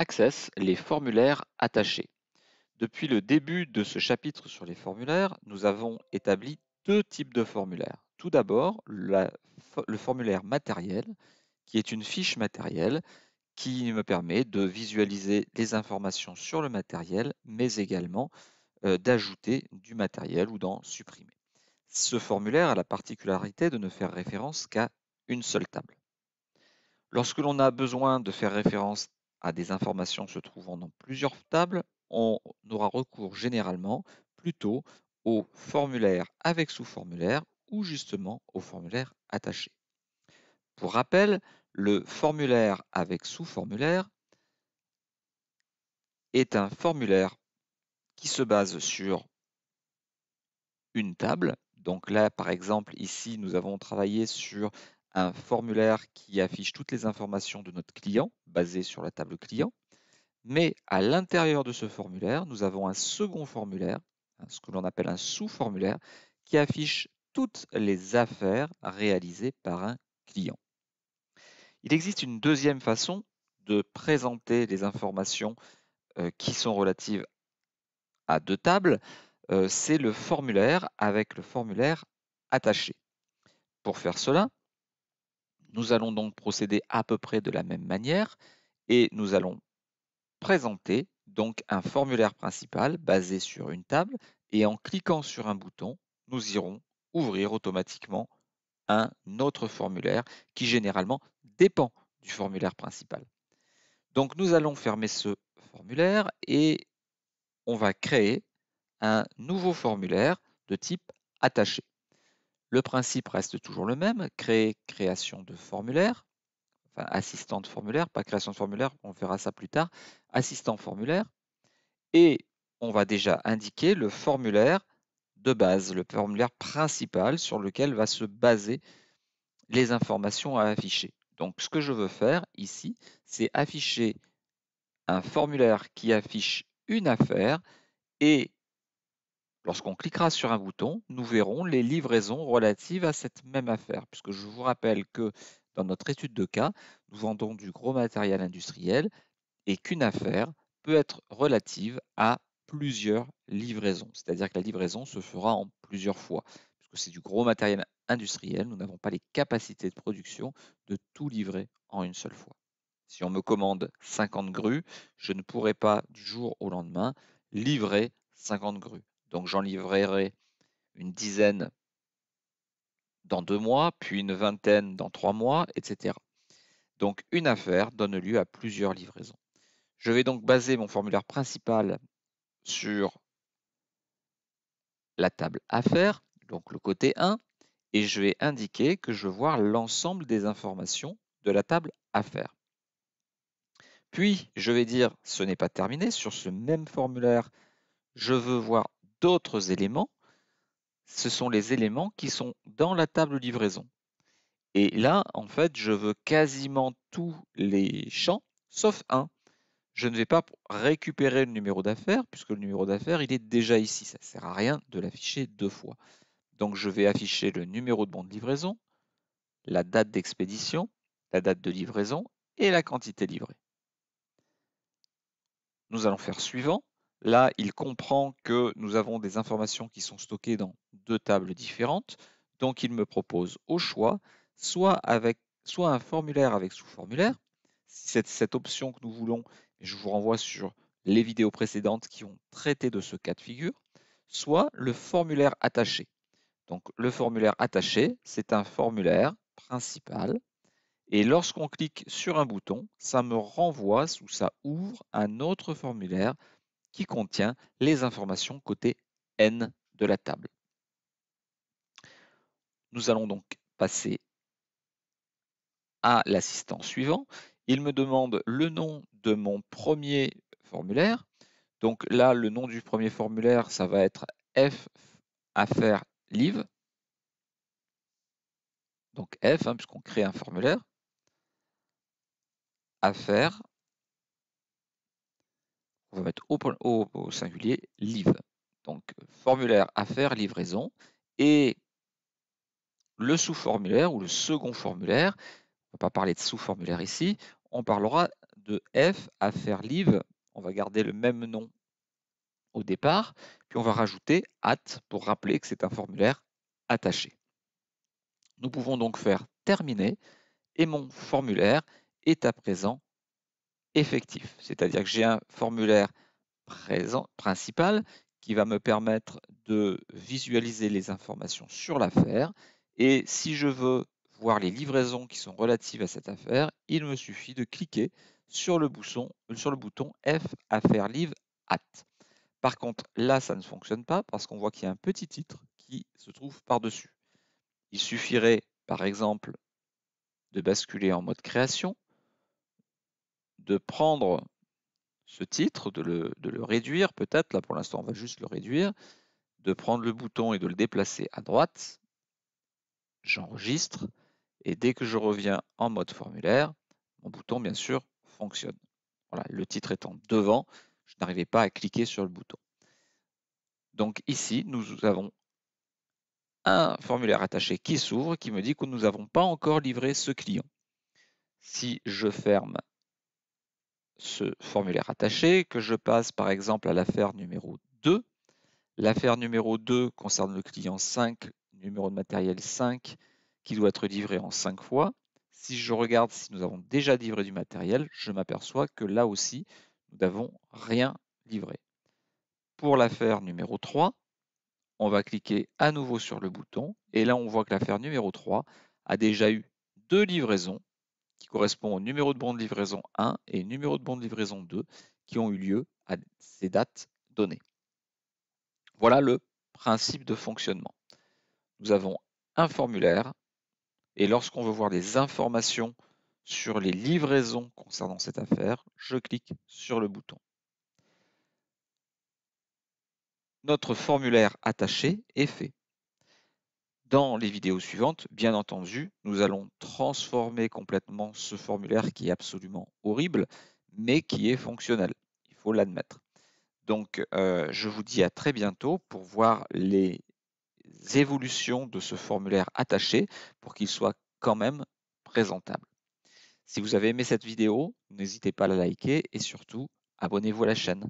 Access les formulaires attachés. Depuis le début de ce chapitre sur les formulaires, nous avons établi deux types de formulaires. Tout d'abord, le formulaire matériel, qui est une fiche matérielle qui me permet de visualiser les informations sur le matériel, mais également euh, d'ajouter du matériel ou d'en supprimer. Ce formulaire a la particularité de ne faire référence qu'à une seule table. Lorsque l'on a besoin de faire référence à des informations se trouvant dans plusieurs tables, on aura recours généralement plutôt au formulaire avec sous-formulaire ou justement au formulaire attaché. Pour rappel, le formulaire avec sous-formulaire est un formulaire qui se base sur une table. Donc là, par exemple, ici, nous avons travaillé sur un formulaire qui affiche toutes les informations de notre client, basé sur la table client. Mais à l'intérieur de ce formulaire, nous avons un second formulaire, hein, ce que l'on appelle un sous-formulaire, qui affiche toutes les affaires réalisées par un client. Il existe une deuxième façon de présenter les informations euh, qui sont relatives à deux tables, euh, c'est le formulaire avec le formulaire attaché. Pour faire cela, nous allons donc procéder à peu près de la même manière et nous allons présenter donc un formulaire principal basé sur une table et en cliquant sur un bouton, nous irons ouvrir automatiquement un autre formulaire qui généralement dépend du formulaire principal. Donc nous allons fermer ce formulaire et on va créer un nouveau formulaire de type attaché. Le principe reste toujours le même, créer, création de formulaire, enfin assistant de formulaire, pas création de formulaire, on verra ça plus tard, assistant formulaire, et on va déjà indiquer le formulaire de base, le formulaire principal sur lequel va se baser les informations à afficher. Donc ce que je veux faire ici, c'est afficher un formulaire qui affiche une affaire et Lorsqu'on cliquera sur un bouton, nous verrons les livraisons relatives à cette même affaire, puisque je vous rappelle que dans notre étude de cas, nous vendons du gros matériel industriel et qu'une affaire peut être relative à plusieurs livraisons, c'est-à-dire que la livraison se fera en plusieurs fois, puisque c'est du gros matériel industriel, nous n'avons pas les capacités de production de tout livrer en une seule fois. Si on me commande 50 grues, je ne pourrai pas du jour au lendemain livrer 50 grues. Donc j'en livrerai une dizaine dans deux mois, puis une vingtaine dans trois mois, etc. Donc une affaire donne lieu à plusieurs livraisons. Je vais donc baser mon formulaire principal sur la table affaires, donc le côté 1, et je vais indiquer que je veux voir l'ensemble des informations de la table affaires. Puis je vais dire ce n'est pas terminé, sur ce même formulaire, je veux voir d'autres éléments, ce sont les éléments qui sont dans la table livraison. Et là, en fait, je veux quasiment tous les champs, sauf un. Je ne vais pas récupérer le numéro d'affaires, puisque le numéro d'affaires, il est déjà ici. Ça ne sert à rien de l'afficher deux fois. Donc, je vais afficher le numéro de bon de livraison, la date d'expédition, la date de livraison et la quantité livrée. Nous allons faire suivant. Là, il comprend que nous avons des informations qui sont stockées dans deux tables différentes. Donc, il me propose au choix soit, un formulaire avec sous-formulaire. Si c'est cette option que nous voulons, je vous renvoie sur les vidéos précédentes qui ont traité de ce cas de figure, soit le formulaire attaché. Donc, le formulaire attaché, c'est un formulaire principal. Et lorsqu'on clique sur un bouton, ça me renvoie ou ça ouvre un autre formulaire qui contient les informations côté N de la table. Nous allons donc passer à l'assistant suivant. Il me demande le nom de mon premier formulaire. Donc là, le nom du premier formulaire, ça va être F affaire live. Donc F, hein, puisqu'on crée un formulaire. Affaire on va mettre au, singulier live. Donc formulaire à faire, livraison, et le sous-formulaire ou le second formulaire, on ne va pas parler de sous-formulaire ici, on parlera de F à faire live, on va garder le même nom au départ, puis on va rajouter at pour rappeler que c'est un formulaire attaché. Nous pouvons donc faire terminer et mon formulaire est à présent effectif. C'est-à-dire que j'ai un formulaire présent, principal qui va me permettre de visualiser les informations sur l'affaire. Et si je veux voir les livraisons qui sont relatives à cette affaire, il me suffit de cliquer sur le, bouton, sur le bouton F Affaire livre At. Par contre, là, ça ne fonctionne pas parce qu'on voit qu'il y a un petit titre qui se trouve par-dessus. Il suffirait, par exemple, de basculer en mode création de prendre ce titre, de le, réduire peut-être, là pour l'instant on va juste le réduire, de prendre le bouton et de le déplacer à droite, j'enregistre, et dès que je reviens en mode formulaire, mon bouton bien sûr fonctionne. Voilà, le titre étant devant, je n'arrivais pas à cliquer sur le bouton. Donc ici, nous avons un formulaire attaché qui s'ouvre, qui me dit que nous n'avons pas encore livré ce client. Si je ferme ce formulaire attaché, que je passe par exemple à l'affaire numéro 2. L'affaire numéro 2 concerne le client 5, numéro de matériel 5, qui doit être livré en 5 fois. Si je regarde si nous avons déjà livré du matériel, je m'aperçois que là aussi, nous n'avons rien livré. Pour l'affaire numéro 3, on va cliquer à nouveau sur le bouton et là on voit que l'affaire numéro 3 a déjà eu deux livraisons qui correspond au numéro de bon de livraison 1 et numéro de bon de livraison 2 qui ont eu lieu à ces dates données. Voilà le principe de fonctionnement. Nous avons un formulaire et lorsqu'on veut voir des informations sur les livraisons concernant cette affaire, je clique sur le bouton. Notre formulaire attaché est fait. Dans les vidéos suivantes, bien entendu, nous allons transformer complètement ce formulaire qui est absolument horrible, mais qui est fonctionnel. Il faut l'admettre. Donc, euh, je vous dis à très bientôt pour voir les évolutions de ce formulaire attaché pour qu'il soit quand même présentable. Si vous avez aimé cette vidéo, n'hésitez pas à la liker et surtout, abonnez-vous à la chaîne.